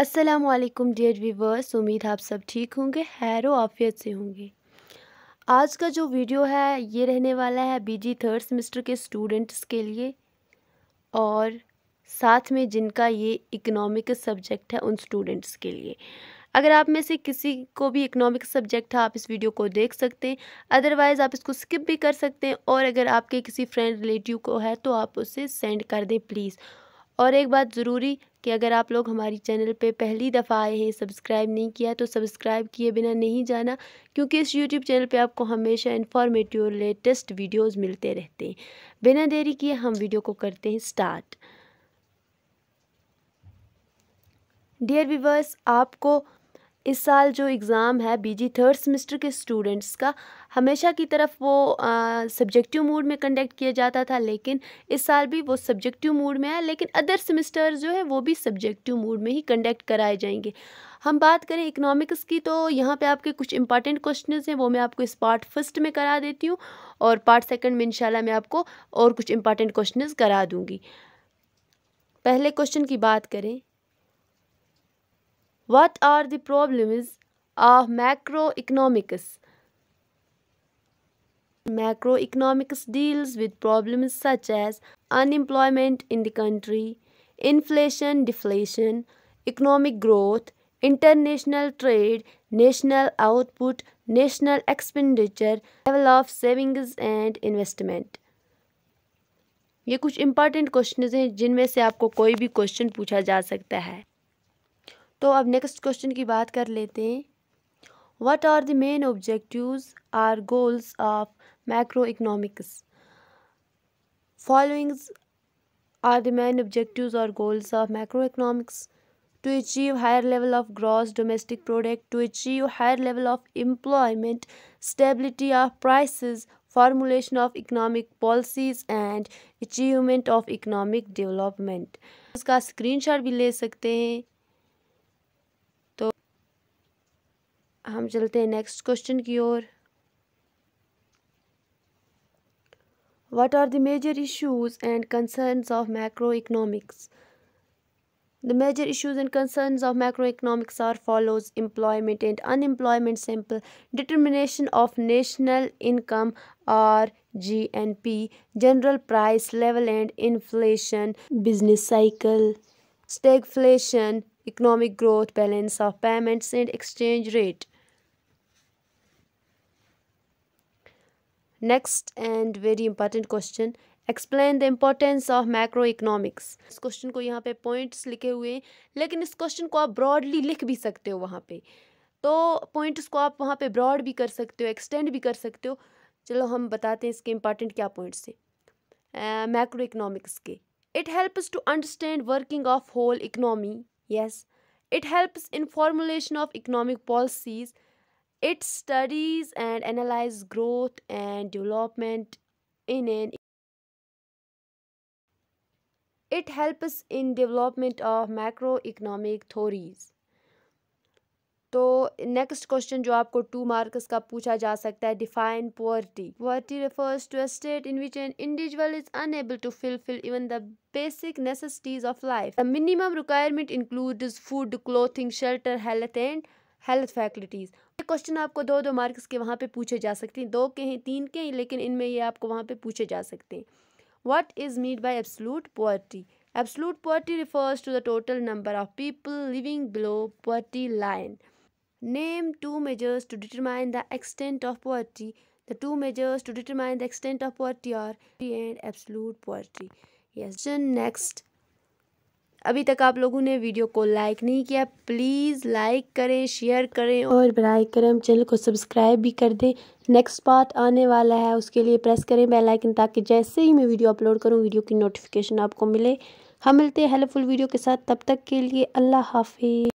वालेकुम dear viewers उम्मीद आप सब ठीक होंगे हैर आफियत से होंगे आज का जो वीडियो है ये रहने वाला है बीजी थर्ड सेमेस्टर के स्टूडेंट्स के लिए और साथ में जिनका ये इकोनॉमिक सब्जेक्ट है उन स्टूडेंट्स के लिए अगर आप में से किसी को भी इकोनॉमिक सब्जेक्ट है आप इस वीडियो को देख सकते हैं अदरवाइज़ आप इसको स्किप भी कर सकते हैं और अगर आपके किसी फ्रेंड रिलेटिव को है तो आप उसे सेंड कर दें प्लीज़ और एक बात ज़रूरी कि अगर आप लोग हमारी चैनल पे पहली दफ़ा आए हैं सब्सक्राइब नहीं किया तो सब्सक्राइब किए बिना नहीं जाना क्योंकि इस यूट्यूब चैनल पे आपको हमेशा इन्फॉर्मेटिव और लेटेस्ट वीडियोस मिलते रहते हैं बिना देरी किए हम वीडियो को करते हैं स्टार्ट डियर व्यूवर्स आपको इस साल जो एग्ज़ाम है बीजी थर्ड सेमेस्टर के स्टूडेंट्स का हमेशा की तरफ वो सब्जेक्टिव मूड में कंडक्ट किया जाता था लेकिन इस साल भी वो सब्जेक्टिव मूड में है लेकिन अदर सेमेस्टर जो है वो भी सब्जेक्टिव मूड में ही कंडक्ट कराए जाएंगे हम बात करें इकोनॉमिक्स की तो यहाँ पे आपके कुछ इंपॉर्टेंट क्वेश्चन हैं वो मैं आपको इस पार्ट फर्स्ट में करा देती हूँ और पार्ट सेकेंड में इंशाल्लाह मैं आपको और कुछ इंपॉर्टेंट क्वेश्चन करा दूँगी पहले क्वेश्चन की बात करें What are the problems of macroeconomics? Macroeconomics deals with problems such as unemployment in the country, inflation, deflation, economic growth, international trade, national output, national expenditure, level of savings and investment. ये कुछ important question हैं जिनमें से आपको कोई भी question पूछा जा सकता है तो अब नेक्स्ट क्वेश्चन की बात कर लेते हैं what are the main objectives or goals of macro economics followings are the main objectives or goals of macro economics to achieve higher level of gross domestic product to achieve higher level of employment stability of price formulation of economic policies and achievement of economic development उसका screen shot भी ले सकते हैं हम चलते हैं next question की ओर what are the major issues and concerns of macro economics the major issues and concerns of macro economics are follows employment and unemployment sample determination of national income or G N P general price level and inflation business cycle stagflation economic growth balance of payments and exchange rate next and very important question explain the importance of macro economics इस क्वेश्चन को यहाँ पे points लिखे हुए हैं लेकिन इस क्वेश्चन को आप ब्रॉडली लिख भी सकते हो वहाँ पे तो पॉइंट्स को आप वहाँ पे ब्रॉड भी कर सकते हो एक्सटेंड भी कर सकते हो चलो हम बताते हैं इसके इम्पॉर्टेंट क्या पॉइंट्स हैं मैक्रो इकोनॉमिक्स के it helps to understand working of whole economy yes it helps in formulation of economic policies It studies and analyzes growth and development in an it helps in development of macroeconomic theories तो next question जो आपको two marks का पूछा जा सकता है define poverty poverty refers to a state in which an individual is unable to fulfil even the basic necessities of life the minimum requirement includes food clothing shelter health and health facilities ये क्वेश्चन आपको दो दो marks के वहाँ पे पूछे जा सकते हैं दो के हैं तीन के हैं लेकिन इनमें ये आपको वहाँ पे पूछे जा सकते हैं what is meant by absolute poverty absolute poverty refers to the total number of people living below poverty line name two measures to determine the extent of poverty the two measures to determine the extent of poverty are and absolute poverty yes अभी तक आप लोगों ने video को like नहीं किया please like करें share करें और बर करम चैनल को सब्सक्राइब भी कर दें नेक्स्ट पार्ट आने वाला है उसके लिए प्रेस करें बेल आइकन ताकि जैसे ही मैं वीडियो अपलोड करूं वीडियो की नोटिफिकेशन आपको मिले हम मिलते हैं हेल्पफुल वीडियो के साथ तब तक के लिए अल्लाह हाफिज़